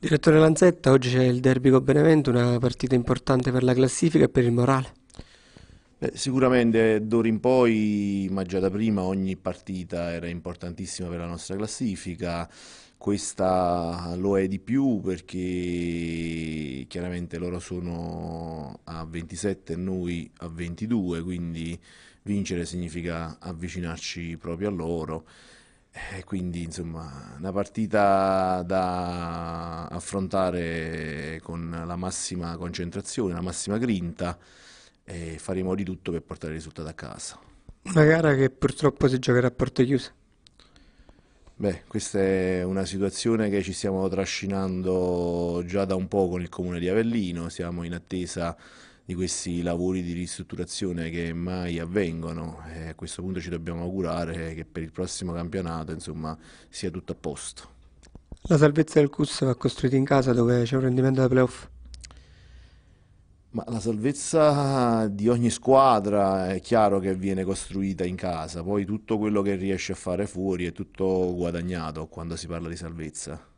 Direttore Lanzetta, oggi c'è il derby con Benevento, una partita importante per la classifica e per il morale. Beh, sicuramente d'ora in poi, ma già da prima, ogni partita era importantissima per la nostra classifica. Questa lo è di più perché chiaramente loro sono a 27 e noi a 22, quindi vincere significa avvicinarci proprio a loro eh, quindi, insomma, una partita da affrontare con la massima concentrazione, la massima grinta e faremo di tutto per portare il risultato a casa. Una gara che purtroppo si giocherà a porte chiuse. Beh, questa è una situazione che ci stiamo trascinando già da un po' con il comune di Avellino, siamo in attesa di questi lavori di ristrutturazione che mai avvengono e a questo punto ci dobbiamo augurare che per il prossimo campionato insomma, sia tutto a posto. La salvezza del CUS va costruita in casa dove c'è un rendimento da playoff? Ma la salvezza di ogni squadra è chiaro che viene costruita in casa, poi tutto quello che riesce a fare fuori è tutto guadagnato quando si parla di salvezza.